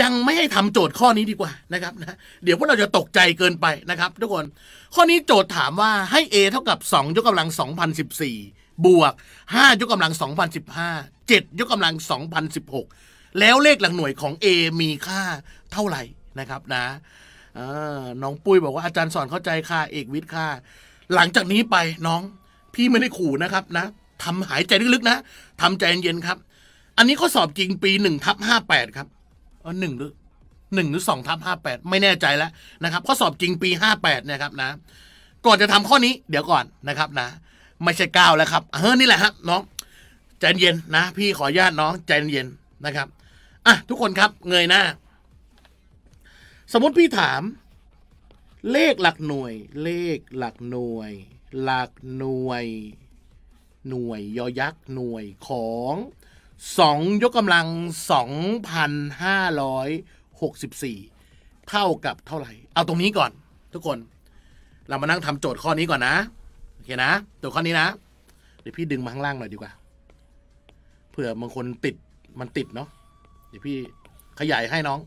ยังไม่ให้ทำโจทย์ข้อนี้ดีกว่านะครับนะเดี๋ยวพวกเราจะตกใจเกินไปนะครับทุกคนข้อนี้โจทย์ถามว่าให้ a เท่ากับ 2ยกกำลัง 2014 บวก 5ยกกำลัง 2015 7 ยกกำลัง 2016 แล้วเลขหลักหน่วยของ a มีค่าเท่าไหร่นะครับนะน้องปุ้ยบอกว่าอาจารย์สอนเข้าใจค่ะเอกวิทย์ค่ะหลังจากนี้ไปน้อง พี่ไม่ได้ขู่นะครับนะทำหายใจลึกๆนะทำใจเย็นๆครับ อันนี้ข้อสอบจริงปี1ทับ58 ครับเออหนึ่งหรือหนึ่งหรือสองทับห้าแปดไม่แน่ใจแล้วนะครับ ข้อสอบจริงปีห้าแปดนะครับนะก่อนจะทำข้อนี้ เดี๋ยวก่อนนะครับนะ ไม่ใช่เก้าแล้วครับเออนี่แหละครับน้องใจเย็นนะ พี่ขออนุญาตน้องใจเย็นนะครับอ่ะทุกคนครับเงยหน้าสมมติพี่ถาม เลขหลักหน่วย เลขหลักหน่วย หลักหน่วย หน่วยยอยักษ์หน่วยของ2 ยกกำลัง 2,564 เท่ากับเท่าไหร่ เอาตรงนี้ก่อนทุกคน เรามานั่งทำโจทย์ข้อนี้ก่อนนะโอเคนะโจทย์ข้อนี้นะเดี๋ยวพี่ดึงมาข้างล่างหน่อยดีกว่า เผื่อบางคนติดมันติดเนาะเดี๋ยวพี่ขยายให้น้อง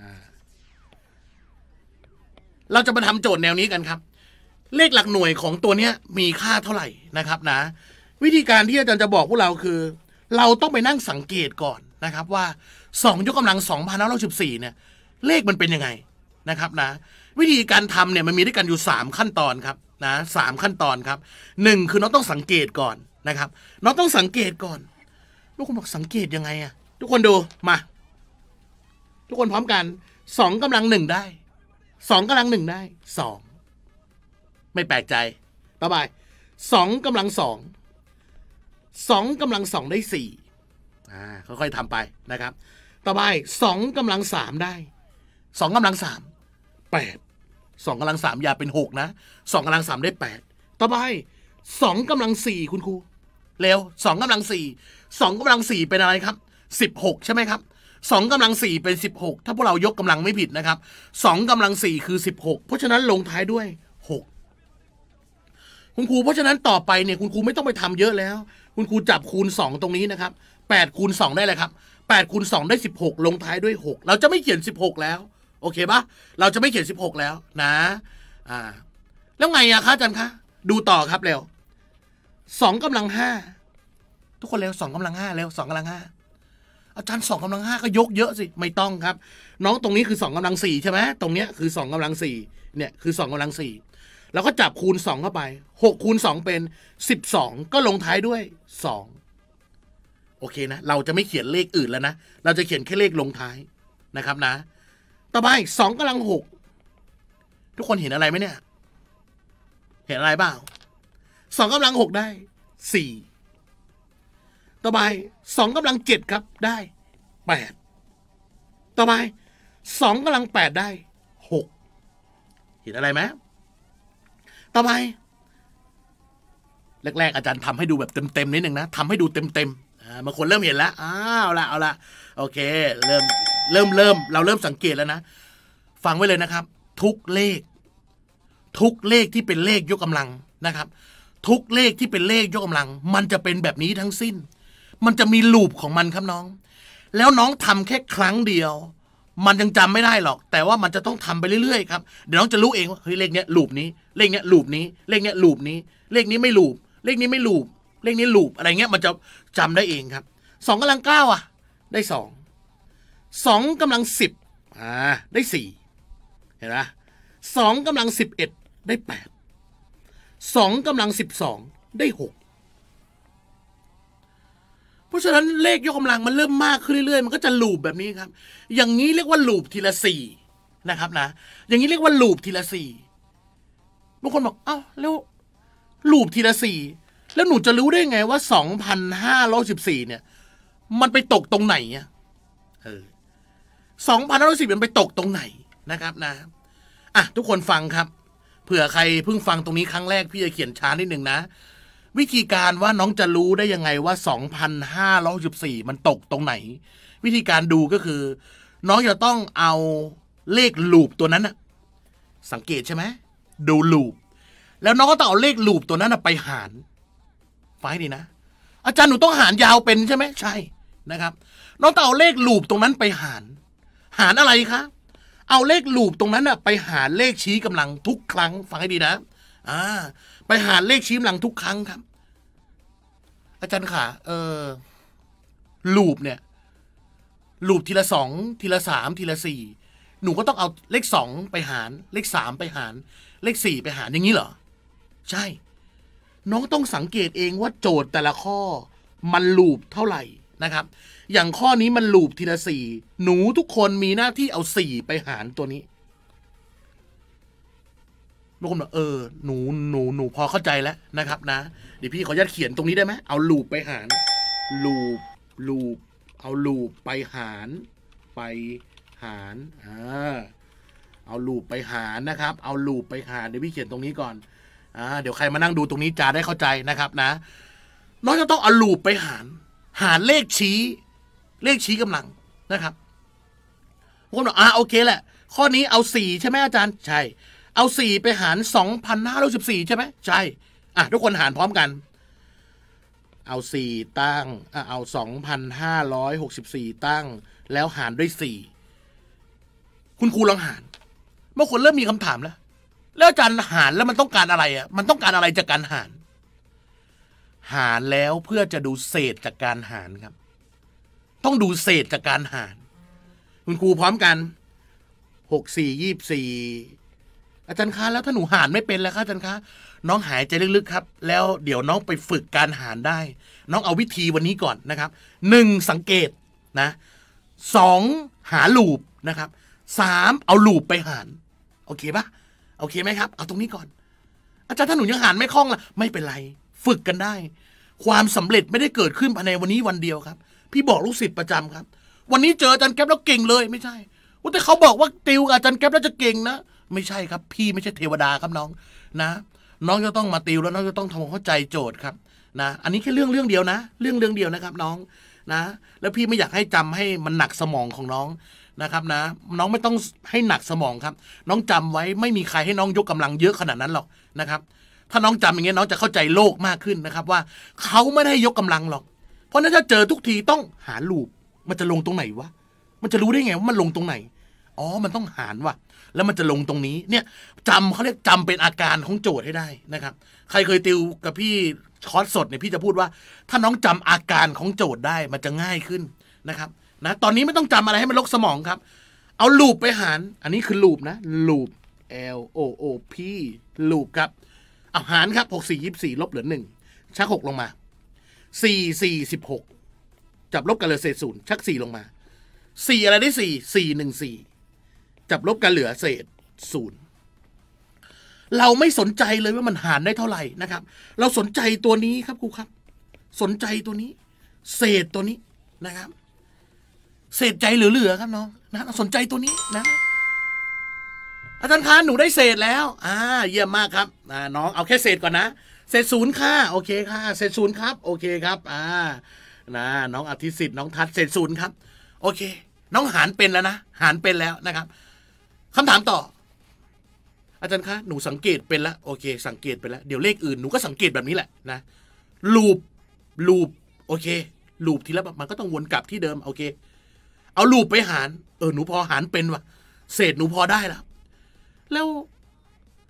อเราจะมาทำโจทย์แนวนี้กันครับ เลขหลักหน่วยของตัวเนี้ย มีค่าเท่าไหร่นะครับนะ วิธีการที่อาจารย์จะบอกพวกเราคือเราต้องไปนั่งสังเกตก่อนนะครับว่า 2 ยกกำลัง2องพเนี่ยเลขมันเป็นยังไงนะครับนะวิธีการทำเนี่ยมันมีด้วยกันอยู่ 3 ขั้นตอนครับนะสขั้นตอนครับ 1 คือน้องต้องสังเกตก่อนนะครับน้องต้องสังเกตก่อนทุกคนบอก สังเกตยังไงอะทุกคนดูมา ทุกคนพร้อมกันสองกำลังหนึ่งได้สองกำลังหนึ่งได้สองไม่แปลกใจต่อไปสองกำลังสอง2 กำลังสองได้4อ่าค่อยๆทำไปนะครับ ต่อไป 2 กำลังสามได้ 2 กำลังสามแปดสองกำลังสามอย่าเป็นหกนะสองกำลังสามได้แปดต่อไปสองกำลังสี่คุณครูเร็วสองกำลังสี่สองกำลังสี่เป็นอะไรครับสิบหกใช่ไหมครับสองกำลังสี่เป็นสิบหกถ้าพวกเรายกกำลังไม่ผิดนะครับสองกำลังสี่คือสิบหกเพราะฉะนั้นลงท้ายด้วยหกคุณครูเพราะฉะนั้นต่อไปเนี่ยคุณครูไม่ต้องไปทำเยอะแล้วคุณครูจับคูณ 2 ตรงนี้นะครับ8คูณ2ได้เลยครับ8คูณ2ได้16ลงท้ายด้วย 6 เราจะไม่เขียน16แล้ว โอเคปะเราจะไม่เขียน16แล้วนะ อ่า แล้วไงอะคะอาจารย์คะ ดูต่อครับเร็ว2กำลัง5ทุกคนเร็ว2กำลัง5เร็ว2กำลัง5อาจารย์2กำลัง5ก็ยกเยอะสิ ไม่ต้องครับ น้องตรงนี้คือ2กำลัง4ใช่ไหมตรงเนี้ยคือ2กำลัง4เนี่ยคือ2กำลัง4เล้วก็จับคูณ 2 เข้าไป 6 คูณ2เป็น 12 ก็ลงท้ายด้วย2โอเคนะเราจะไม่เขียนเลขอื่นแล้วนะ เราจะเขียนแค่เลขลงท้ายนะครับนะ ต่อไป 2กำลัง 6 ทุกคนเห็นอะไรไหมเนี่ย เห็นอะไรบ้างสองกำลัง6ได้ 4 ต่อไปสองกำลัง 7 ครับได้ 8 ต่อไปสองกำลัง 8 ได้ 6 เห็นอะไรไหมทำไมแรกๆ อาจารย์ทำให้ดูแบบเต็มๆนิดนึงนะทำให้ดูเต็มๆบางคนเริ่มเห็นแล้วอ้าวละเอาละโอเค เริ่มเริ่มเริ่มเราเริ่มสังเกตแล้วนะฟังไว้เลยนะครับ ทุกเลข ทุกเลขที่เป็นเลขยกกำลังนะครับ ทุกเลขที่เป็นเลขยกกำลังมันจะเป็นแบบนี้ทั้งสิ้น มันจะมีลูปของมันครับน้อง แล้วน้องทำแค่ครั้งเดียวมันยังจำไม่ได้หรอก แต่ว่ามันจะต้องทำไปเรื่อย ๆครับ เดี๋ยวน้องจะรู้เองว่าเฮ้ยเลขเนี้ยลูปนี้เลขเนี้ยลูปนี้เลขเนี้ยลูปนี้เลขนี้ไม่ลูปเลขนี้ไม่ลูปเลขนี้ลูป อะไรเงี้ยมันจะจำได้เองครับสองกำลังเก้าอ่ะ ได้สองสองกำลังสิบอ่าได้สี่เห็นไหมสองกำลังสิบเอ็ดได้แปดสองกำลังสิบสองได้หกเพราะฉะนั้นเลขยกกาลังมันเริ่มมากขึ้นเรื่อย ๆ มันก็จะลูบแบบนี้ครับ อย่างนี้เรียกว่าลูบทีละสี่นะครับนะ อย่างนี้เรียกว่าลูบทีละสี่บางคนบอก เอ้าแล้วลูบทีละสี่แล้วหนูจะรู้ได้ไงว่าสองพันห้าร้อยสิบสี่เนี่ย มันไปตกตรงไหนอะเออสองพันห้าร้อยสิบมันไปตกตรงไหนนะครับนะอ่ะ ทุกคนฟังครับเผื่อใครเพิ่งฟังตรงนี้ครั้งแรกพี่จะเขียนช้านิดหนึ่งนะวิธีการว่าน้องจะรู้ได้ยังไงว่า2 5ี4มันตกตรงไหน วิธีการดูก็คือ น้องจะต้องเอาเลขลูปตัวนั้น สังเกตใช่ไหม ดูลูปแล้วน้องก็ต้องเอาเลขลูปตัวนั้นไปหารไฟดีนะ อาจารย์หนูต้องหารยาวเป็นใช่ไหมใช่นะครับ น้องต้องเอาเลขลูปตรงนั้นไปหาร หารอะไรคะเอาเลขลูปตรงนั้นไปหารเลขชี้กำลังทุกครั้งฟังให้ดีนะอ่า ไปหาเลขชี้หลังทุกครั้งครับ อาจารย์ขาเออลูปเนี่ยลูปทีละสอง ทีละสามทีละสี่หนูก็ต้องเอาเลขสองไปหาร เลขสามไปหาร เลขสี่ไปหารอย่างนี้เหรอใช่ น้องต้องสังเกตเองว่าโจทย์แต่ละข้อ มันลูปเท่าไหร่นะครับ อย่างข้อนี้มันลูปทีละสี่หนูทุกคนมีหน้าที่เอาสี่ไปหารตัวนี้บางคนบอกเออหนูหนูหนูพอเข้าใจแล้วนะครับนะเดี๋ยวพี่ขอยัดเขียนตรงนี้ได้ไหมเอาลูปไปหารลูปลูปเอาลูปไปหาร ไปหารอ่าเอาลูปไปหารนะครับ เอาลูปไปหารเดี๋ยวพี่เขียนตรงนี้ก่อนอ่าเดี๋ยวใครมานั่งดูตรงนี้จะได้เข้าใจนะครับนะน้องจะต้องเอาลูปไปหาร หารเลขชี้ เลขชี้กำลังนะครับบางคนบอกอ่าโอเคแหละ ข้อนี้เอาสี่ใช่ไหมอาจารย์ใช่เอา 4 ไปหาร 2,514ใช่ไหมใช่อ่ะทุกคนหารพร้อมกัน เอา4ตั้งอ่ะเอา2,564 ตั้ง แล้วหารด้วย4คุณครูลองหารบางคนเริ่มมีคำถามแล้วแล้วการหารแล้วมันต้องการอะไรอ่ะมันต้องการอะไรจากการหาร หารแล้วเพื่อจะดูเศษจากการหารครับ ต้องดูเศษจากการหาร คุณครูพร้อมกัน6 4 24อาจารย์คะแล้วถ้าหนูหานไม่เป็นแล้วคะอาจารย์คะ น้องหายใจลึกๆครับ แล้วเดี๋ยวน้องไปฝึกการหานได้ น้องเอาวิธีวันนี้ก่อนนะครับหนึ่งสังเกตนะสองหาลูปนะครับสามเอาลูปไปหานโอเคปะโอเคไหมครับ เอาตรงนี้ก่อน อาจารย์ถ้าหนูยังหานไม่คล่องล่ะไม่เป็นไร ฝึกกันได้ ความสำเร็จไม่ได้เกิดขึ้นภายในวันนี้วันเดียวครับ พี่บอกลูกศิษย์ประจำครับ วันนี้เจออาจารย์แก๊ปแล้วเก่งเลย ไม่ใช่วแต่เขาบอกว่าติวอาจารย์แก๊ปแล้วจะเก่งนะไม่ใช่ครับพี่ไม่ใช่เทวดาครับน้องนะ น้องจะต้องมาติวแล้วน้องจะต้องทำความเข้าใจโจทย์ครับนะ อันนี้แค่เรื่องเรื่องเดียวนะ เรื่องเรื่องเดียวนะครับ น้องนะ แล้วพี่ไม่อยากให้จำให้มันหนักสมองของน้องนะครับนะ น้องไม่ต้องให้หนักสมองครับ น้องจำไว้ไม่มีใครให้น้องยกกำลังเยอะขนาดนั้นหรอกนะครับ ถ้าน้องจำอย่างเงี้ยน้องจะเข้าใจโลกมากขึ้นนะครับ ว่าเขาไม่ได้ยกกำลังหรอก เพราะนั้นถ้าเจอทุกทีต้องหาลูปมันจะลงตรงไหนวะมันจะรู้ได้ไงว่ามันลงตรงไหนอ๋อ มันต้องหารว่ะแล้วมันจะลงตรงนี้ เนี่ยจำเขาเรียกจำเป็นอาการของโจทย์ให้ได้นะครับ ใครเคยติวกับพี่คอร์สสดเนี่ยพี่จะพูดว่า ถ้าน้องจำอาการของโจทย์ได้มันจะง่ายขึ้นนะครับนะตอนนี้ไม่ต้องจำอะไรให้มันลกสมองครับ เอาลูปไปหาร อันนี้คือลูปนะ ลูป L O O P ลูปครับเอาหารครับหกสี่ยี่สี่ลบเหลือหนึ่งชักหกลงมาสี่สี่สิบหกจับลบกันเลยเศษศูนย์ชักสี่ลงมาสี่อะไรได้สี่สี่หนึ่งสี่จับลบกันเหลือ เศษศูนย์ เราไม่สนใจเลยว่ามันหารได้เท่าไหร่นะครับ เราสนใจตัวนี้ครับครูครับ สนใจตัวนี้ เศษตัวนี้นะครับ เศษใจเหลือๆครับน้องนะสนใจตัวนี้นะ อาจารย์คะหนูได้เศษแล้ว อ่าเยี่ยมมากครับ อ่าน้อง เอาแค่เศษก่อนนะ เศษศูนย์ค่ะ โอเคค่ะ เศษศูนย์ครับ โอเคครับ อ่า นะน้องอธิสิทธิ์น้องทัศเศษศูนย์ครับ โอเค น้องหารเป็นแล้วนะหารเป็นแล้วนะครับคำถามต่อ อาจารย์คะหนูสังเกตเป็นแล้วโอเค สังเกตเป็แล้วเดี๋ยวเลขอื่นหนูก็สังเกตแบบนี้แหละนะลูปลูปโอเค ลูปทีละมันก็ต้องวนกลับที่เดิม โอเค เอาลูปไปหารเออหนูพอหารเป็นวะเศษหนูพอได้ละแล้ว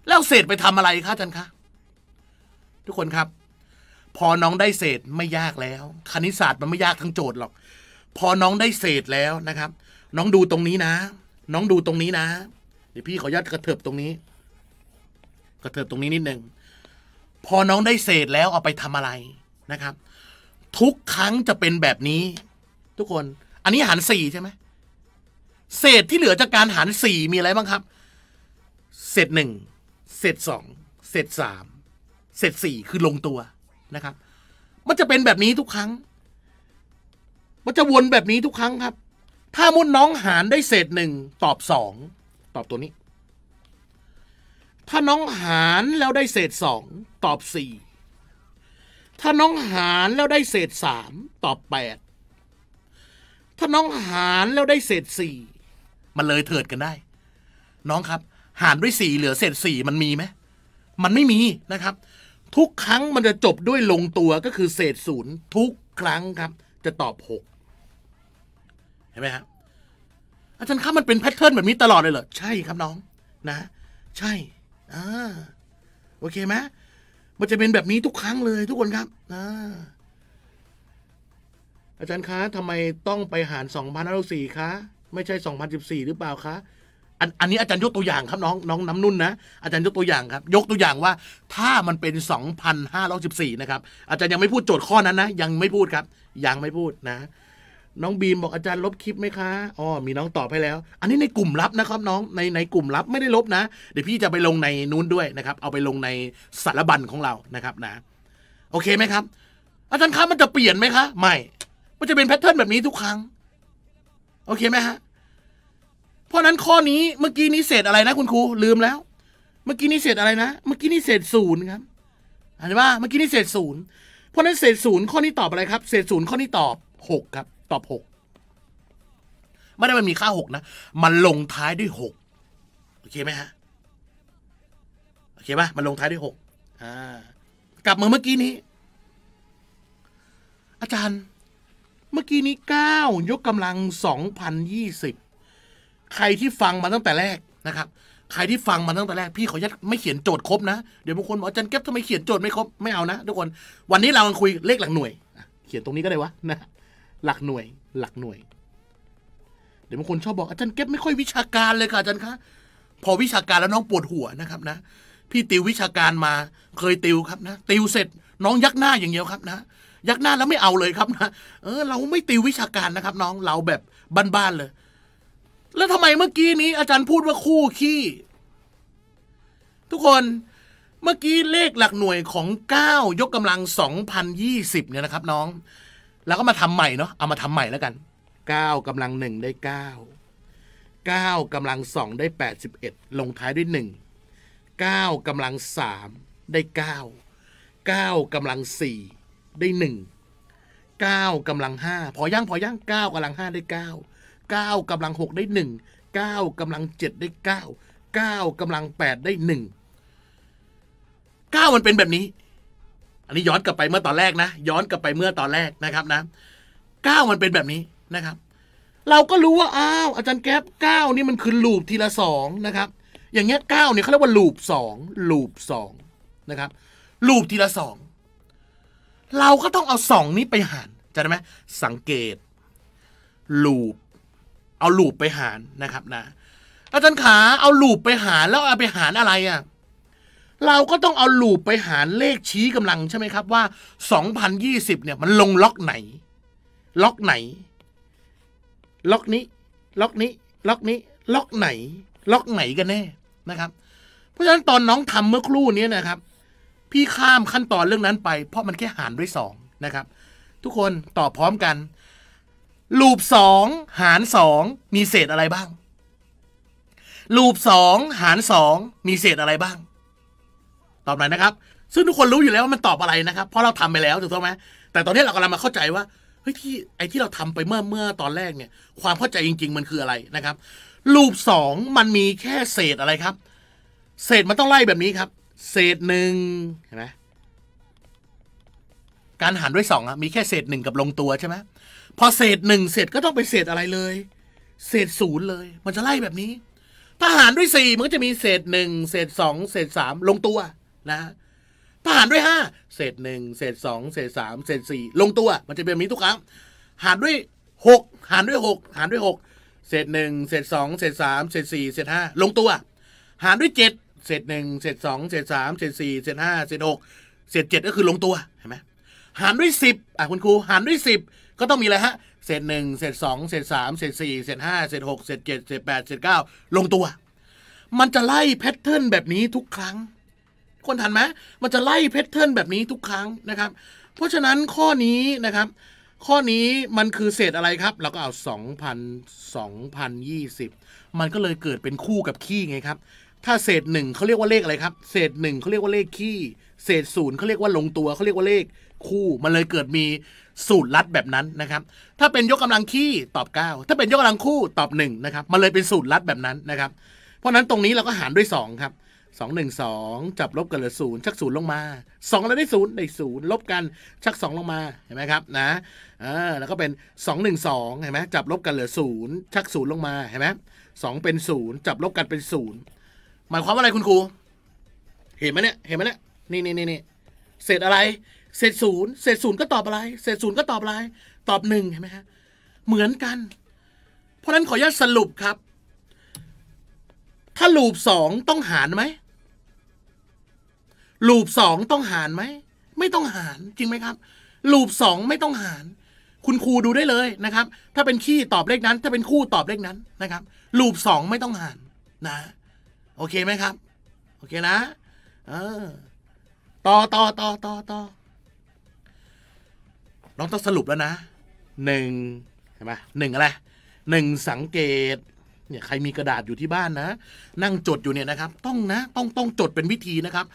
แล้วเศษไปทำอะไรคะอาจารย์คะทุกคนครับ พอน้องได้เศษไม่ยากแล้ว คณิตศาสตร์มันไม่ยากทั้งโจทย์หรอกพอน้องได้เศษแล้วนะครับ น้องดูตรงนี้นะน้องดูตรงนี้นะ เดี๋ยวพี่ขอยัดกระเถิบตรงนี้กระเถิบตรงนี้นิดหนึ่งพอน้องได้เศษแล้วเอาไปทำอะไรนะครับ ทุกครั้งจะเป็นแบบนี้ ทุกคน อันนี้หารสี่ใช่ไหมเศษที่เหลือจากการหารสี่มีอะไรบ้างครับเศษหนึ่งเศษสองเศษสามเศษสี่คือลงตัวนะครับ มันจะเป็นแบบนี้ทุกครั้ง มันจะวนแบบนี้ทุกครั้งครับถ้ามุดน้องหารได้เศษหนึ่งตอบสองตอบตัวนี้ ถ้าน้องหารแล้วได้เศษสองตอบสี่ถ้าน้องหารแล้วได้เศษสามตอบแปดถ้าน้องหารแล้วได้เศษสี่มันเลยเถิดกันได้ น้องครับ หารด้วยสี่เหลือเศษสี่มันมีไหมมันไม่มีนะครับ ทุกครั้งมันจะจบด้วยลงตัวก็คือเศษศูนย์ทุกครั้งครับ จะตอบหกไหมฮะอาจารย์ครับมันเป็นแพทเทิร์นแบบนี้ตลอดเลยเหรอ ใช่ครับน้องนะ ใช่อ่าโอเคไหมมันจะเป็นแบบนี้ทุกครั้งเลยทุกคนครับอาอาจารย์คะทำไมต้องไปหารสอองพันห้้ารยสี่คะ ไม่ใช่สสองพันิบสี่หรือเปล่าคะอันอันนี้อาจารย์ยกตัวอย่างครับน้องน้องน้ำนุ่นนะ อาจารย์ยกตัวอย่างครับ ยกตัวอย่างว่า ถ้ามันเป็นสสอองพันห้้ารยิบสี่นะครับอาจารย์ยังไม่พูดโจทย์ข้อนั้นนะยังไม่พูดครับ ยังไม่พูดนะน้องบีมบอกอาจารย์ลบคลิปไหมคะ อ๋อมีน้องตอบให้แล้ว อันนี้ในกลุ่มลับนะครับ น้อง ในในกลุ่มลับไม่ได้ลบนะ เดี๋ยวพี่จะไปลงในนู้นด้วยนะครับ เอาไปลงในสารบัญของเรานะครับ นะ โอเคไหมครับ อาจารย์ครับมันจะเปลี่ยนไหมคะไม่ มันจะเป็นแพทเทิร์นแบบนี้ทุกครั้ง โอเคไหมฮะเพราะนั้นข้อนี้เมื่อกี้นี้เศษอะไรนะ คุณครูลืมแล้ว เมื่อกี้นี้เศษอะไรนะเมื่อกี้นี้เศษศูนย์ครับเห็นว่าเมื่อกี้นี้เศษศูนย์เพราะนั้นเศษศูนย์ข้อนี้ตอบอะไรครับเศษศูนย์ข้อนี้ตอบหกครับตอบหกไม่ได้มันมีค่าหกนะ มันลงท้ายด้วยหกโอเคไหมฮะ โอเคปะมันลงท้ายด้วยหกอ่ากลับมาเมื่อกี้นี้ อาจารย์ เมื่อกี้นี้เก้า ยกกำลังสองพันยี่สิบ ใครที่ฟังมาตั้งแต่แรกนะครับ ใครที่ฟังมาตั้งแต่แรก พี่ขอาัดไม่เขียนโจทย์ครบนะ เดี๋ยวบางคนบอกอาจารย์เก็บทำไมเขียนโจทย์ไม่ครบ ไม่เอานะทุกคน วันนี้เรากำลังคุยเลขหลังหน่วย เขียนตรงนี้ก็ได้วะนะหลักหน่วย หลักหน่วย เดี๋ยวบางคนชอบบอกอาจารย์เก็บไม่ค่อยวิชาการเลยค่ะอาจารย์คะพอวิชาการแล้วน้องปวดหัวนะครับนะ พี่ติววิชาการมา เคยติวครับนะติวเสร็จ น้องยักหน้าอย่างเดียวครับนะ ยักหน้าแล้วไม่เอาเลยครับนะเออ เราไม่ติววิชาการนะครับ น้องเราแบบบ้านๆเลย แล้วทำไมเมื่อกี้นี้ อาจารย์พูดว่าคู่ขี้ ทุกคนเมื่อกี้เลขหลักหน่วยของ 9 ยกกำลัง 2020 เนี่ยนะครับน้องแล้วก็มาทำใหม่เนาะ เอามาทำใหม่แล้วกันเก้ากำลังหนึ่งได้เก้าเก้ากำลังสองได้แปดสิบเอ็ดลงท้ายด้วยหนึ่งเก้ากำลังสามได้เก้าเก้ากำลังสี่ได้หนึ่งเก้ากำลังห้าพอย่างพอย่างเก้ากำลังห้าได้เก้าเก้ากำลังหกได้หนึ่งเก้ากำลังเจ็ดได้เก้าเก้ากำลังแปดได้หนึ่งเก้ามันเป็นแบบนี้อันนี้ย้อนกลับไปเมื่อตอนแรกนะย้อนกลับไปเมื่อตอนแรกนะครับนะเก้ามันเป็นแบบนี้นะครับ เราก็รู้ว่าอ้าวอาจารย์แก๊ปเก้านี่มันคือลูปทีละสองนะครับ อย่างเงี้ยเก้าเนี่ยเขาเรียกว่า ลูปสองลูปสองนะครับ ลูปทีละสองเราก็ต้องเอาสองนี้ไปหารจะได้ไหมสังเกต ลูปเอาลูปไปหารนะครับนะอาจารย์ขาเอาลูปไปหารแล้วเอาไปหารอะไรอะ่ะเราก็ต้องเอาลูปไปหารเลขชี้กำลังใช่ไหมครับว่า2020เนี่ยมันลงล็อกไหน ล็อกไหน ล็อกนี้ล็อกนี้ ล็อกนี้ ล็อกไหน ล็อกไหนกันแน่นะครับ เพราะฉะนั้นตอนน้องทำเมื่อครู่นี้นะครับ พี่ข้ามขั้นตอนเรื่องนั้นไป เพราะมันแค่หารด้วย2นะครับ ทุกคนตอบพร้อมกันลูป2หาร2มีเศษอะไรบ้างลูป2หาร2มีเศษอะไรบ้างตอบหน่อยนะครับ ซึ่งทุกคนรู้อยู่แล้วว่ามันตอบอะไรนะครับ เพราะเราทำไปแล้วถูกต้องไหมแต่ตอนนี้เรากำลังมาเข้าใจว่า เฮ้ย ที่ไอ้ที่เราทำไปเมื่อเมื่อตอนแรกเนี่ย ความเข้าใจจริง ๆ มันคืออะไรนะครับ รูปสองมันมีแค่เศษอะไรครับ เศษมันต้องไล่แบบนี้ครับ เศษหนึ่งเห็นไหมการหารด้วยสองอะมีแค่เศษหนึ่งกับลงตัวใช่ไหมพอเศษหนึ่งเศษก็ต้องเป็นเศษอะไรเลย เศษศูนย์เลย มันจะไล่แบบนี้ ถ้าหารด้วยสี่มันก็จะมีเศษหนึ่ง เศษสองเศษสามลงตัวนะฮะหารด้วยห้าเศษหนึ่งเศษสองเศษสามเศษสี่ลงตัว มันจะเป็นแบบนี้ทุกครั้ง หารด้วยหกหารด้วยหกหารด้วยหกเศษหนึ่งเศษสองเศษสามเศษสี่เศษห้าลงตัว หารด้วยเจ็ดเศษหนึ่งเศษสองเศษสามเศษสี่เศษห้าเศษหกเศษเจ็ดก็คือลงตัว เห็นไหมหารด้วยสิบอ่ะคุณครู หารด้วยสิบก็ต้องมีอะไรฮะเศษหนึ่งเศษสองเศษสามเศษสี่เศษห้าเศษหกเศษเจ็ดเศษแปดเศษเก้าลงตัว มันจะไล่แพทเทิร์นแบบนี้ทุกครั้งคนทันไหมมันจะไล่แพทเทิร์นแบบนี้ทุกครั้งนะครับ เพราะฉะนั้นข้อนี้นะครับ ข้อนี้มันคือเศษอะไรครับเราก็เอา 2,000 2,020 มันก็เลยเกิดเป็นคู่กับขี้ไงครับ ถ้าเศษหนึ่งเขาเรียกว่าเลขอะไรครับ เศษหนึ่งเขาเรียกว่าเลขขี้เศษศูนย์เขาเรียกว่าลงตัว เขาเรียกว่าเลขคู่ มันเลยเกิดมีสูตรลัดแบบนั้นนะครับ ถ้าเป็นยกกำลังขี้ตอบ 9 ถ้าเป็นยกกำลังคู่ตอบ 1 นะครับ มันเลยเป็นสูตรลัดแบบนั้นนะครับ เพราะนั้นตรงนี้เราก็หารด้วย 2 ครับสองหนึ่งสองจับลบกันเหลือศูนย์ชักศูนย์ลงมาสองแล้วได้ศูนย์ได้ศูนย์ลบกัน ชักสองลงมาเห็นไหมครับนะอ่าแล้วก็เป็นสองหนึ่งสองเห็นไหมจับลบกันเหลือศูนย์ชักศูนย์ลงมาเห็นไหมสองเป็นศูนย์จับลบกันเป็นศูนย์หมายความว่าอะไรคุณครูเห็นไหมเนี่ยเห็นไหมเนี่ยนี่นี่นี่เศษอะไรเศษศูนย์เศษศูนย์ก็ตอบอะไรเศษศูนย์ก็ตอบอะไรตอบหนึ่งเห็นไหมฮะเหมือนกัน เพราะนั้นขออนุญาตสรุปครับถ้าลูปสองต้องหารไหมลูปสองต้องหารไหม ไม่ต้องหารจริงไหมครับลูปสองไม่ต้องหาร คุณครูดูได้เลยนะครับ ถ้าเป็นขี้ตอบเลขนั้น ถ้าเป็นคู่ตอบเลขนั้นนะครับลูปสองไม่ต้องหาร นะ โอเคไหมครับ โอเคนะเออต่อต่อต่อต่อต่อน้องต้องสรุปแล้วนะ หนึ่งเห็นไหมหนึ่งอะไรหนึ่งสังเกตเนี่ยใครมีกระดาษอยู่ที่บ้านนะ นั่งจดอยู่เนี่ยนะครับ ต้องนะ ต้องต้องจดเป็นวิธีนะครับ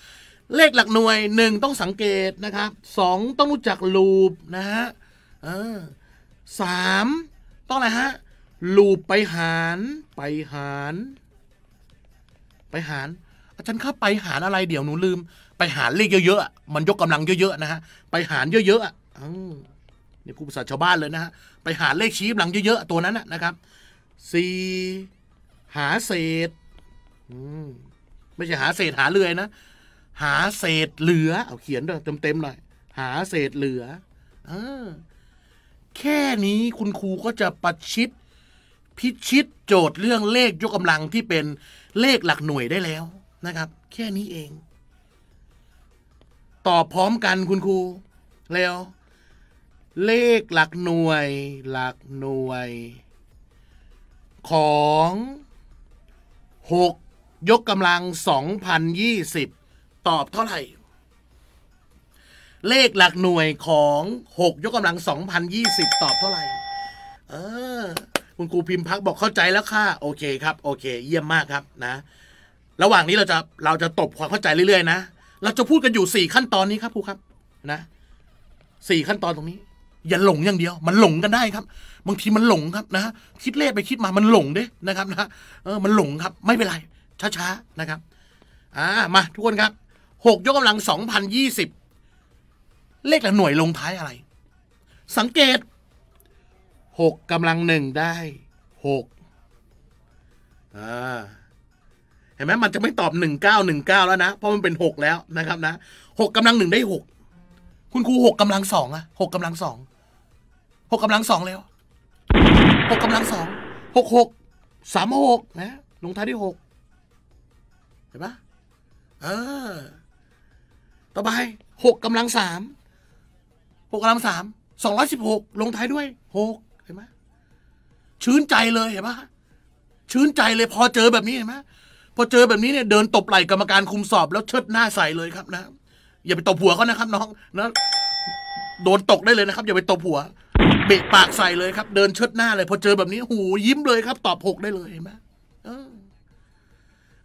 เลขหลักหน่วยหนึ่งต้องสังเกตนะครับสองต้องรู้จักลูปนะฮะสามต้องอะไรฮะลูปไปหารไปหารไปหารอาจารย์ครับไปหารอะไรเดี๋ยวหนูลืม ไปหารเลขเยอะๆมันยกกำลังเยอะๆ นะฮะไปหารเยอะๆอ่ะนี่ผู้ภาษาชาวบ้านเลยนะฮะไปหารเลขชี้กำลังเยอะๆตัวนั้นนะครับ่หาเศษไม่ใช่หาเศษหาเลือยนะ หาเศษเหลือ เอาเขียนด้วยเต็มๆหน่อย หาเศษเหลืออแค่นี้คุณครูก็จะประชิด พิชิตโจทย์เรื่องเลขยกกำลังที่เป็นเลขหลักหน่วยได้แล้วนะครับ แค่นี้เอง ตอบพร้อมกันคุณครูแล้ว เลขหลักหน่วย หลักหน่วยของ6ยกกำลัง 2020 ตอบเท่าไหร่เลขหลักหน่วยของ6ยกกำลัง2020ตอบเท่าไหร่เออคุณครูพิมพ์พักบอกเข้าใจแล้วค่ะโอเคครับ โอเค เยี่ยมมากครับ นะระหว่างนี้เราจะเราจะตบความเข้าใจเรื่อยๆนะเราจะพูดกันอยู่4ขั้นตอนนี้ครับครูครับ นะสี่ขั้นตอนตรงนี้ อย่าหลงอย่างเดียว มันหลงกันได้ครับบางทีมันหลงครับนะ คิดเลขไปคิดมามันหลงเด้นะครับนะเออมันหลงครับไม่เป็นไร ช้าๆ นะครับอ่ามาทุกคนครับหกยกกำลังสองพันยี่สิบเลขหละหน่วยลงท้ายอะไร สังเกตหกกำลังหนึ่งได้หกอ่าเห็นไหมมันจะไม่ตอบหนึ่งเก้าหนึ่งเก้าแล้วนะ เพราะมันเป็นหกแล้วนะครับนะหกกำลังหนึ่งได้หกคุณครูหกกำลังสองอะหกกำลังสองหกกำลังสองแล้วหกกำลังสองหกหกสามหกนะลงท้ายด้วยหกเห็นปะเออต่อไปหกกำลังสามหกกำลังสามสองร้อยสิบหกลงท้ายด้วยหกเห็นไหมชื้นใจเลยเห็นปะชื้นใจเลยพอเจอแบบนี้เห็นไหมพอเจอแบบนี้เนี่ยเดินตบไหล่กรรมการคุมสอบ แล้วเชิดหน้าใส่เลยครับนะ อย่าไปตบหัวเขานะครับ น้องนะโดนตกได้เลยนะครับอย่าไปตบหัวเบะปากใส่เลยครับ เดินเชิดหน้าเลยพอเจอแบบนี้หูยิ้มเลยครับ ตอบหกได้เลยเห็นไหม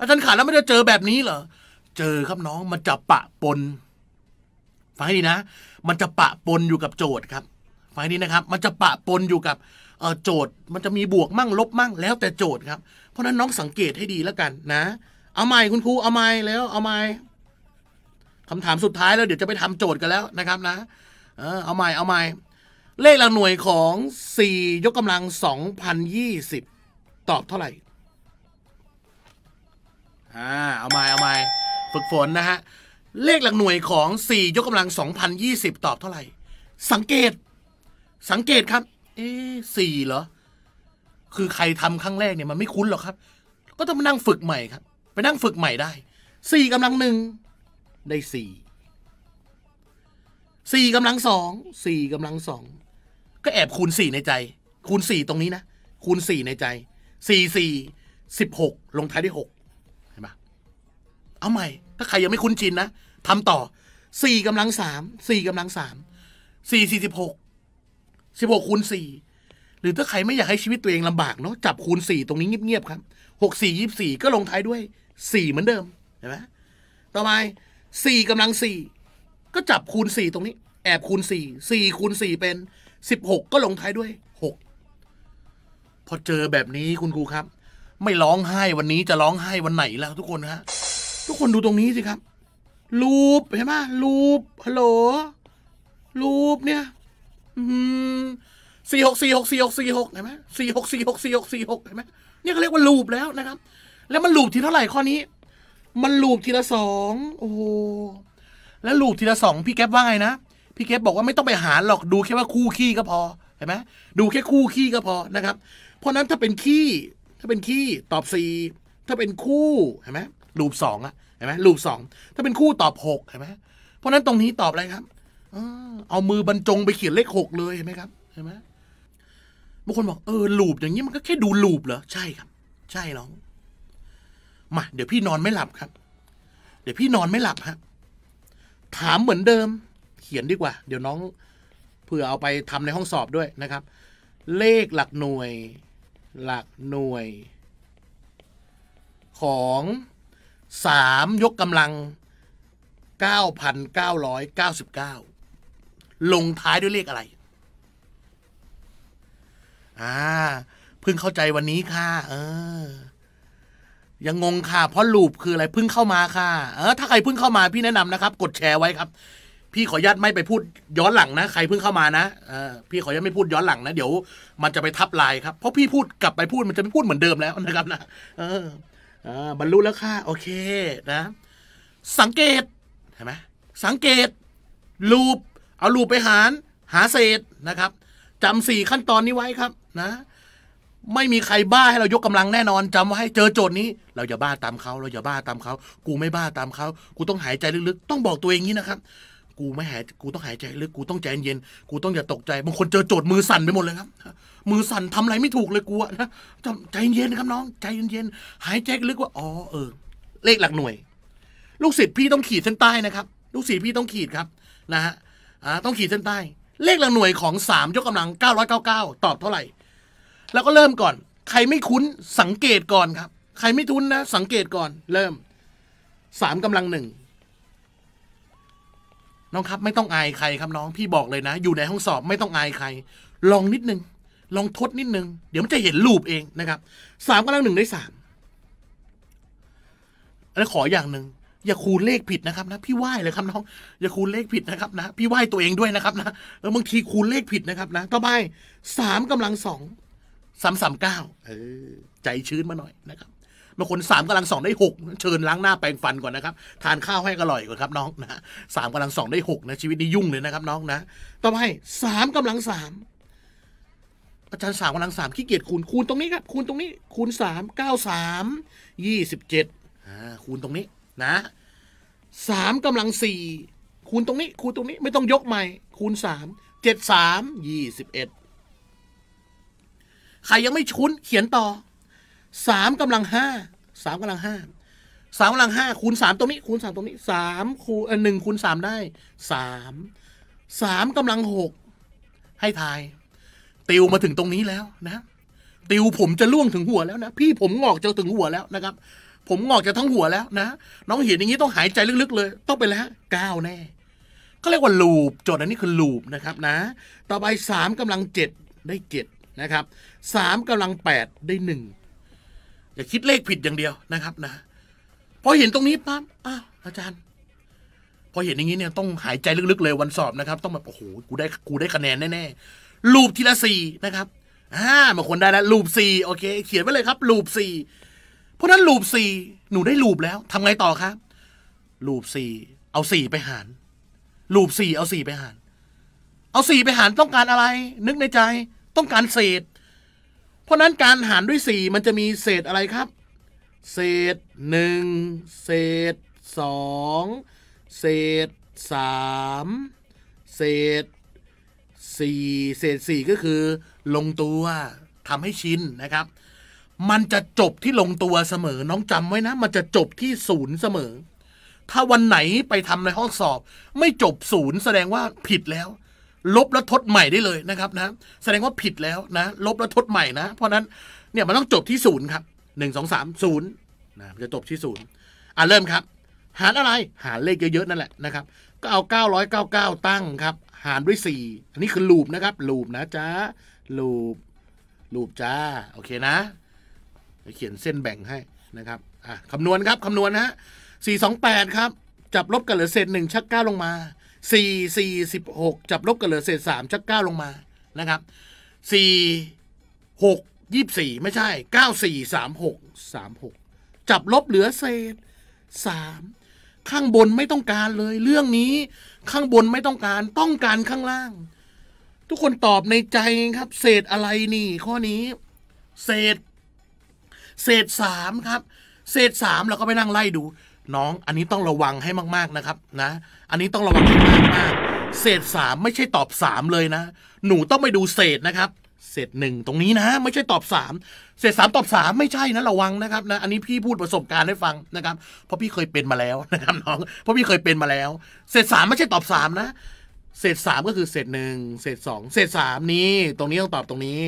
อาจารย์ขาแล้วไม่ได้เจอแบบนี้เหรอเจอครับน้องมันจะปะปนฟังให้ดีนะมันจะปะปนอยู่กับโจทย์ครับฟังให้ดีนะครับ มันจะปะปนอยู่กับโจทย์ มันจะมีบวกมั่งลบมั่งแล้วแต่โจทย์ครับเพราะนั้นน้องสังเกตให้ดีแล้วกัน นะเอาใหม่คุณครูเอาใหม่แล้วเอาใหม่คำถามสุดท้ายแล้ว เดี๋ยวจะไปทำโจทย์กันแล้วนะครับ นะเออเอาใหม่เอาใหม่เลขละหน่วยของ 4 ยกกำลัง 2020 ตอบเท่าไหร่ อ่า เอาไม่เอาไม่ฝึกฝนนะฮะ เลขหลักหน่วยของ 4 ยกกำลัง 2020 ตอบเท่าไหร่ สังเกต สังเกตครับ เอ๊สี่เหรอ คือใครทำครั้งแรกเนี่ยมันไม่คุ้นหรอกครับ ก็ต้องมานั่งฝึกใหม่ครับ ไปนั่งฝึกใหม่ได้สี่กำลังหนึ่งได้สี่สี่กำลังสองสี่กำลังสองก็แอบคูณสี่ในใจ คูณสี่ตรงนี้นะ คูณสี่ในใจสี่สี่สิบหกลงท้ายด้วยหกเห็นปะเอาใหม่ ถ้าใครยังไม่คุ้นชินนะทำต่อสี่กำลังสามสี่กำลังสามสี่สี่สิบหกสิบหกคูณสี่หรือถ้าใครไม่อยากให้ชีวิตตัวเองลำบากเนาะจับคูณสี่ตรงนี้เงียบๆครับหกสี่ยี่สี่ก็ลงท้ายด้วยสี่เหมือนเดิมเห็นไหมต่อไปสี่กำลังสี่ก็จับคูณสี่ตรงนี้ แอบคูณสี่สี่คูณสี่เป็นสิบหกก็ลงท้ายด้วยหกพอเจอแบบนี้คุณครูครับ ไม่ร้องไห้วันนี้จะร้องไห้วันไหนแล้วทุกคนฮะ ทุกคนดูตรงนี้สิครับรูปเห็นไหมรูปฮัลโหลรูปเนี่ยสี่หกสี่หกสี่หกสี่หกเห็นไหมสี่หกสี่หกสี่หกสี่หกเห็นไหมเนี่ยเขาเรียกว่า ลูปแล้วนะครับ แล้วมันลูปทีเท่าไหร่ข้อนี้ มันลูปทีละสองโอ้แล้วลูปทีละสองพี่แก๊ปว่าไงนะพี่เคฟบอกว่าไม่ต้องไปหาหรอกดูแค่ว่าคู่ขี้ก็พอเห็นไหมดูแค่คู่ขี้ก็พอนะครับ เพราะนั้นถ้าเป็นขี้ถ้าเป็นขี้ตอบสี่ ถ้าเป็นคู่เห็นไหมรูปสองอะเห็นไหมรูปสอง ถ้าเป็นคู่ตอบหกเห็นไหมเพราะนั้นตรงนี้ตอบอะไรครับเอามือบรรจงไปเขียนเลขหกเลยเห็นไหมครับเห็นไหมบางคนบอกเออลูปอย่างนี้มันก็แค่ดูลูปเหรอใช่ครับ ใช่น้องมาเดี๋ยวพี่นอนไม่หลับครับ เดี๋ยวพี่นอนไม่หลับฮะถามเหมือนเดิมขียนดีกว่าเดี๋ยวน้องเผื่อเอาไปทำในห้องสอบด้วยนะครับ เลขหลักหน่วย หลักหน่วย ของสามยกกำลัง 9,999 ลงท้ายด้วยเลขอะไรอ่าเพิ่งเข้าใจวันนี้ค่ะ เออยังงงค่ะเพราะลูปคืออะไรเพิ่งเข้ามาค่ะ เออถ้าใครเพิ่งเข้ามาพี่แนะนำนะครับ กดแชร์ไว้ครับพี่ขออนุญาตไม่ไปพูดย้อนหลังนะใครเพิ่งเข้ามานะพี่ขออนุญาตไม่พูดย้อนหลังนะ เดี๋ยวมันจะไปทับลายครับเพราะพี่พูดกลับไปพูดมันจะไม่พูดเหมือนเดิมแล้วนะครับนะบรรลุแล้วค่ะ โอเค นะ สังเกตเห็นไหมสังเกตลูปเอาลูปไปหารหาเศษนะครับจำสี่ขั้นตอนนี้ไว้ครับ นะ ไม่มีใครบ้าให้เรายกกำลังแน่นอนจำไว้เจอโจทย์นี้ เราอย่าบ้าตามเขาเราอย่าบ้าตามเขากูไม่บ้าตามเขากูต้องหายใจลึกๆต้องบอกตัวเองนี้นะครับกูไม่หายกูต้องหายใจหรือกูต้องใจเย็น กูต้องอย่าตกใจบางคนเจอโจทย์มือสั่นไปหมดเลยครับ มือสั่นทำอะไรไม่ถูกเลยกูอะนะใจเย็นครับน้อง ใจเย็นๆหายใจลึกว่าอ๋อเออเลขหลักหน่วย ลูกศิษย์พี่ต้องขีดเส้นใต้นะครับ ลูกศิษย์พี่ต้องขีดครับนะฮะต้องขีดเส้นใต้เลขหลักหน่วยของสามยกกำลัง 999ตอบเท่าไหร่แล้วก็เริ่มก่อน ใครไม่คุ้นสังเกตก่อนครับ ใครไม่ทุนนะสังเกตก่อน เริ่มสามกำลังหนึ่งน้องครับไม่ต้องอายใครครับน้องพี่บอกเลยนะอยู่ในห้องสอบไม่ต้องอายใคร ลองนิดนึง ลองทดนิดนึง เดี๋ยวมันจะเห็นรูปเองนะครับสามกำลังหนึ่งได้สามแล้วขออย่างหนึ่ง อย่าคูณเลขผิดนะครับนะ พี่ไหว้เลยครับน้อง อย่าคูณเลขผิดนะครับ นะ พี่ไหว้ตัวเองด้วยนะครับนะแล้วบางทีคูณเลขผิดนะครับ นะ ต่อไปสามกำลังสองสามสามเก้าใจชื้นมาหน่อยนะครับบางคนสามกำลังสองได้หกเชิญล้างหน้าแปรงฟันก่อนนะครับ ทานข้าวให้กอร่อยก่อนครับน้องนะสามกำลังสองได้หกนะชีวิตนี้ยุ่งเลยนะครับน้องนะต่อไปสามกำลังสามอาจารย์สามกำลังสามขี้เกียจคูณคูณตรงนี้ครับคูณตรงนี้ คูณสามเก้าสามยี่สิบเจ็ดคูณตรงนี้นะสามกำลังสี่คูณตรงนี้ คูณตรงนี้ไม่ต้องยกใหม่ คูณสามเจ็ดสามยี่สิบเอ็ดใครยังไม่ชุนเขียนต่อสามกำลังห้าสามกำลังห้าสามกำลังห้าคูณสามตรงนี้คูณสามตรงนี้สามคูณหนึ่งคูณสามได้สามสามกำลังหกให้ทาย ติวมาถึงตรงนี้แล้วนะ ติวผมจะล่วงถึงหัวแล้วนะ พี่ผมงอกจะถึงหัวแล้วนะครับ ผมงอกจะทั้งหัวแล้วนะ น้องเห็นอย่างนี้ต้องหายใจลึกๆเลย ต้องไปแล้วเก้าแน่ก็เรียกว่าลูปโจทย์อันนี้คือลูปนะครับนะ ต่อไปสามกำลังเจ็ดได้เจ็ดนะครับสามกำลังแปดได้หนึ่งอย่าคิดเลขผิดอย่างเดียวนะครับนะ พอเห็นตรงนี้ปั๊บอ้าวอาจารย์พอเห็นอย่างนี้เนี่ยต้องหายใจลึกๆเลยวันสอบนะครับ ต้องแบบโอ้โหกูได้กูได้คะแนนแน่ๆรูปทีละสี่นะครับอ่าบางคนได้แล้วรูปสี่โอเค เขียนไว้เลยครับรูปสี่เพราะนั้นรูปสี่หนูได้รูปแล้ว ทำไงต่อครับ รูปสี่เอาสี่ไปหาร รูปสี่เอาสี่ไปหาร เอาสี่ไปหารต้องการอะไร นึกในใจต้องการเศษเพราะนั้นการหารด้วย 4 มันจะมีเศษอะไรครับ เศษ 1 เศษ2 เศษ 3 เศษ 4 เศษ 4 ก็คือลงตัวทำให้ชินนะครับ มันจะจบที่ลงตัวเสมอ น้องจำไว้นะ มันจะจบที่ศูนย์เสมอ ถ้าวันไหนไปทำในห้องสอบไม่จบศูนย์แสดงว่าผิดแล้วลบแล้วทดใหม่ได้เลยนะครับนะแสดงว่าผิดแล้วนะ ลบแล้วทดใหม่นะ เพราะนั้นเนี่ยมันต้องจบที่ศูนย์ครับหนึ่งสองสามศูนย์นะจะจบที่ศูนย์อ่ะ เริ่มครับ หารอะไรหารเลขเยอะๆ นั่นแหละนะครับก็เอาเก้าร้อยเก้าเก้าตั้งครับหารด้วยสี่อันนี้คือลูปนะครับลูปนะจ้าลูปลูปจ้าโอเคนะเขียนเส้นแบ่งให้นะครับอ่ะคำนวณครับคำนวณนะฮะสี่สองแปดครับจับลบกันเหลือเศษหนึ่งชักเก้าลงมาสี่สี่สิบหกจับลบกันเหลือ เศษสามชักเก้าลงมานะครับสี่หกยี่สี่ไม่ใช่เก้าสี่สามหกสามหกจับลบเหลือเศษสามข้างบนไม่ต้องการเลย เรื่องนี้ข้างบนไม่ต้องการต้องการข้างล่าง ทุกคนตอบในใจครับ เศษอะไรนี่ ข้อนี้เศษ เศษสามครับ เศษสามเราก็ไปนั่งไล่ดูน้อง อันนี้ต้องระวังให้มากๆนะครับ นะ อันนี้ต้องระวังให้มากๆเศษสามไม่ใช่ตอบสามเลยนะ หนูต้องไปดูเศษนะครับ เศษหนึ่งตรงนี้นะ ไม่ใช่ตอบสามเศษสามตอบสามไม่ใช่นะ ระวังนะครับนะ อันนี้พี่พูดประสบการณ์ให้ฟังนะครับ เพราะพี่เคยเป็นมาแล้วนะครับน้อง เพราะพี่เคยเป็นมาแล้ว เศษสามไม่ใช่ตอบสามนะ เศษสามก็คือเศษหนึ่งเศษสองเศษสามนี้ตรงนี้ต้องตอบตรงนี้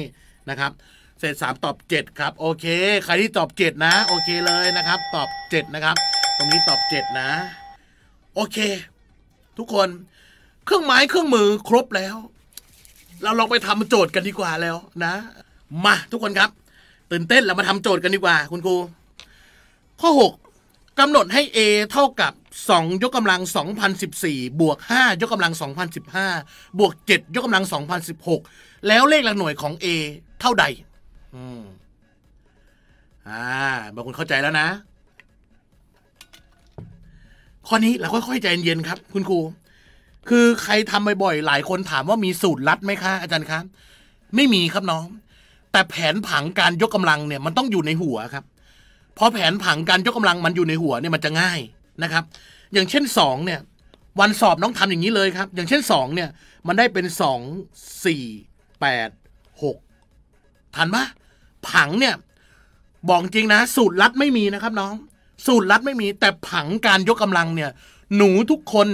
นะครับ เศษสามตอบเจ็ดครับ โอเค ใครที่ตอบเจ็ดนะ โอเคเลยนะครับ ตอบเจ็ดนะครับตรงนี้ ตอบเจ็ดนะ โอเค ทุกคน เครื่องไม้เครื่องมือครบแล้ว เราลองไปทำโจทย์กันดีกว่าแล้ว นะ มา ทุกคนครับ ตื่นเต้นเรามาทำโจทย์กันดีกว่า คุณครูข้อ 6กำหนดให้ A เท่ากับ 2 ยกกำลัง 2014บวก5ยกกำลัง 2015บวก7ยกกำลัง 2016 แล้วเลขหลักหน่วยของ A เท่าใด อืมอ่าบางคนเข้าใจแล้วนะข้อนี้เราค่อยๆใจเย็นครับคุณ ครู คือใครทำบ่อยๆหลายคนถามว่ามีสูตรลัดไหมคะอาจารย์ครับ ไม่มีครับน้อง แต่แผนผังการยกกำลังเนี่ยมันต้องอยู่ในหัวครับ พอแผนผังการยกกำลังมันอยู่ในหัวเนี่ยมันจะง่ายนะครับ อย่างเช่นสองเนี่ยวันสอบน้องทำอย่างนี้เลยครับ อย่างเช่นสองเนี่ยมันได้เป็นสสองี่แปดหกทันปะผังเนี่ยบอกจริงนะ สูตรลัดไม่มีนะครับน้องสูตรลัดไม่มีแต่ผังการยกกำลังเนี่ย หนูทุกคน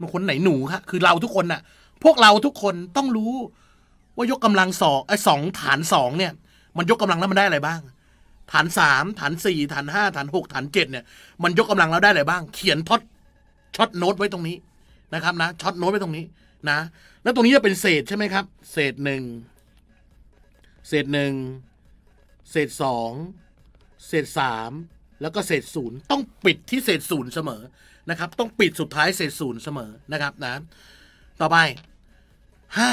มันคนไหนหนูคะคือเราทุกคนน่ะพวกเราทุกคนต้องรู้ว่ายกกำลังสองไอ้สองฐานสองเนี่ยมันยกกำลังแล้วมันได้อะไรบ้าง ฐานสามฐานสี่ฐานห้าฐานหกฐานเจ็ดเนี่ยมันยกกำลังแล้วได้อะไรบ้าง เขียนทดอช็อตโน้ตไว้ตรงนี้นะครับนะช็อตโน้ตไว้ตรงนี้นะแล้วตรงนี้จะเป็นเศษใช่ไหมครับเศษหนึ่งเศษหนึ่งเศษสองเศษสามแล้วก็เศษศูนย์ต้องปิดที่เศษศูนย์เสมอนะครับต้องปิดสุดท้ายเศษศูนย์เสมอนะครับนะต่อไปห้า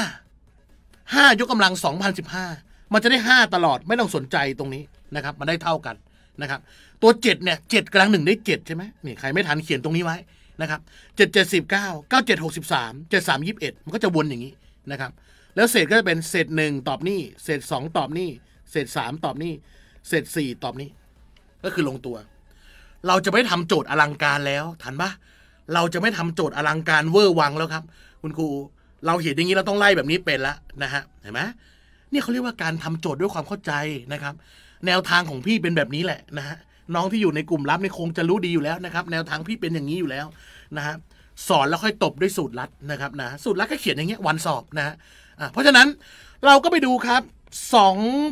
ห้ายกกำลังสองพันสิบห้ามันจะได้ห้าตลอดไม่ต้องสนใจตรงนี้นะครับมันได้เท่ากันนะครับตัวเจ็ดเนี่ยเจ็ดกำลังหนึ่งได้เจ็ดใช่ไหมนี่ใครไม่ทันเขียนตรงนี้ไว้นะครับเจ็ดเจ็ดสิบเก้าเก้าเจ็ดหกสิบสามเจ็ดสามยิบเอ็ดมันก็จะวนอย่างนี้นะครับแล้วเศษก็จะเป็นเศษหนึ่งตอบนี่เศษสองตอบนี่เศษสามตอบนี่เศษสี่ตอบนี้ก็คือลงตัว เราจะไม่ทำโจทย์อลังการแล้วทันปะเราจะไม่ทำโจทย์อลังการเวอร์วังแล้วครับ คุณครู เราเห็นอย่างนี้เราต้องไล่แบบนี้เป็นละนะฮะ เห็นไหมนี่เขาเรียกว่าการทำโจทย์ด้วยความเข้าใจนะครับ แนวทางของพี่เป็นแบบนี้แหละนะฮะน้องที่อยู่ในกลุ่มลับในคงจะรู้ดีอยู่แล้วนะครับ แนวทางพี่เป็นอย่างนี้อยู่แล้วนะฮะสอนแล้วค่อยตบด้วยสูตรลัดนะครับนะสูตรลัดก็เขียนอย่างเงี้ยวันสอบนะฮะเพราะฉะนั้นเราก็ไปดูครับ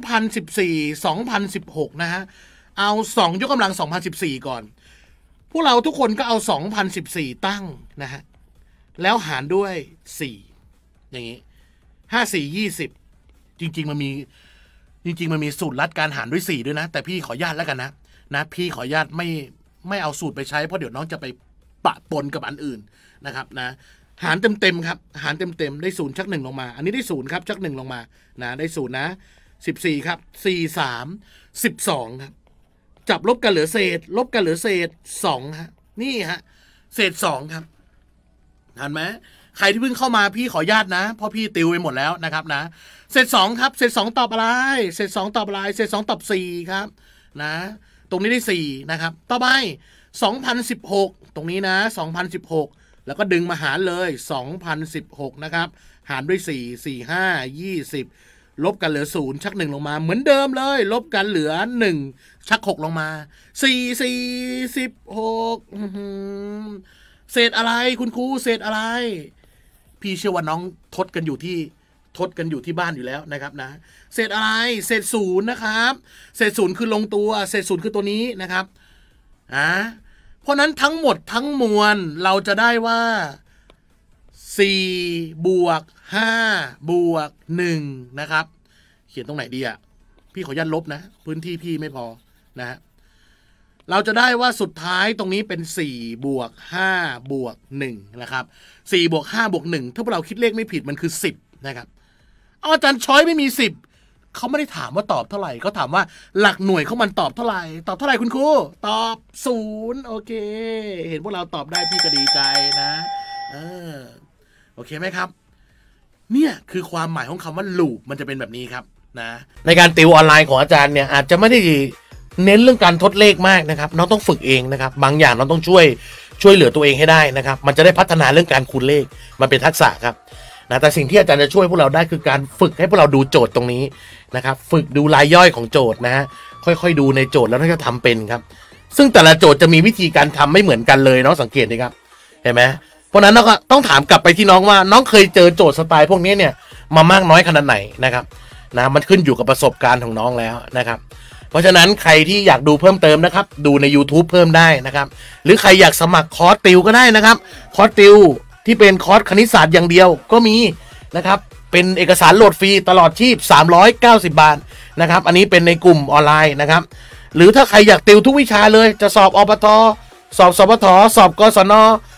2014 2016 นะฮะเอาสองยกกำลังสองพันสิบสี่ก่อน พวกเราทุกคนก็เอาสองพันสิบสี่ตั้งนะฮะ แล้วหารด้วยสี่อย่างงี้ห้าสี่ยี่สิบจริงๆมันมีจริงๆมันมีสูตรลัดการหารด้วยสี่ด้วยนะ แต่พี่ขออนุญาตแล้วกันนะ นะพี่ขออนุญาตไม่ไม่เอาสูตรไปใช้ เพราะเดี๋ยวน้องจะไปปะปนกับอันอื่นนะครับนะ หารเต็มๆครับ หารเต็มๆ ได้ศูนย์ชักหนึ่งลงมา อันนี้ได้ศูนย์ครับ ชักหนึ่งลงมา นะได้ศูนย์นะสิบสี่ครับสี่สามสิบสองครับจับลบกันเหลือเศษ ลบกันเหลือเศษสองฮะนี่ฮะ เศษสองครับห็นไหมใครที่เพิ่งเข้ามาพี่ขอญาตนะเพราะพี่ติวไปหมดแล้วนะครับนะ เศษสองครับ เศษสองตอบอะไร เศษสองตอบอะไรเศษสองตอบสี่ครับนะตรงนี้ได้สี่นะครับ ต่อไปสองพันสิบหกตรงนี้นะสองพันสิบหกแล้วก็ดึงมาหารเลย 2016 นะครับหารด้วย4 4 5 20ลบกันเหลือศูนย์ชักหนึ่งลงมา เหมือนเดิมเลย ลบกันเหลือหนึ่งชักหกลงมาสี่สี่สิบหกเศษอะไรคุณครูเศษอะไร พี่เชื่อว่าน้องทดกันอยู่ที่ทดกันอยู่ที่บ้านอยู่แล้วนะครับนะเศษอะไร เศษศูนย์นะครับเศษศูนย์คือลงตัวเศษศูนย์คือตัวนี้นะครับอ่าเพราะนั้นทั้งหมดทั้งมวลเราจะได้ว่า4บวก5บวก1นะครับ เขียนตรงไหนดีอ่ะพี่ขอยันลบนะ พื้นที่พี่ไม่พอ นะฮะเราจะได้ว่าสุดท้ายตรงนี้เป็น4บวก5บวก1นะครับ4บวก5บวก1ถ้าพวกเราคิดเลขไม่ผิดมันคือ10 นะครับอาอาจารย์ช้อยไม่มี 10เขาไม่ได้ถามว่าตอบเท่าไหร่เขาถามว่าหลักหน่วยเขามันตอบเท่าไหร่ตอบเท่าไหร่คุณครู ตอบศูนย์โอเค เห็นพวกเราตอบได้พี่ก็ดีใจนะ เออโอเคไหมครับ เนี่ย คือความหมายของคำว่าลูปมันจะเป็นแบบนี้ครับนะในการติวออนไลน์ของอาจารย์เนี่ยอาจจะไม่ได้เน้นเรื่องการทดเลขมากนะครับน้องต้องฝึกเองนะครับ บางอย่างน้องต้องช่วยช่วยเหลือตัวเองให้ได้นะครับ มันจะได้พัฒนาเรื่องการคูณเลขมันเป็นทักษะครับนะแต่สิ่งที่อาจารย์จะช่วยพวกเราได้คือการฝึกให้พวกเราดูโจทย์ตรงนี้นะครับ ฝึกดูรายย่อยของโจทย์นะฮะค่อยๆดูในโจทย์แล้วจะทำเป็นครับ ซึ่งแต่ละโจทย์จะมีวิธีการทำไม่เหมือนกันเลยเนาะสังเกตดีครับ เห็นไหมเพราะนั้นเราก็ต้องถามกลับไปที่น้องว่าน้องเคยเจอโจทย์สไตล์พวกนี้เนี่ยมามากน้อยขนาดไหนนะครับนะมันขึ้นอยู่กับประสบการณ์ของน้องแล้วนะครับเพราะฉะนั้นใครที่อยากดูเพิ่มเติมนะครับดูใน YouTube เพิ่มได้นะครับหรือใครอยากสมัครคอร์สติวก็ได้นะครับคอร์สติวที่เป็นคอร์สคณิตศาสตร์อย่างเดียวก็มีนะครับเป็นเอกสารโหลดฟรีตลอดชีพ390 บาทนะครับอันนี้เป็นในกลุ่มออนไลน์นะครับหรือถ้าใครอยากติวทุกวิชาเลยจะสอบอปทสอบสอปทสอบกศน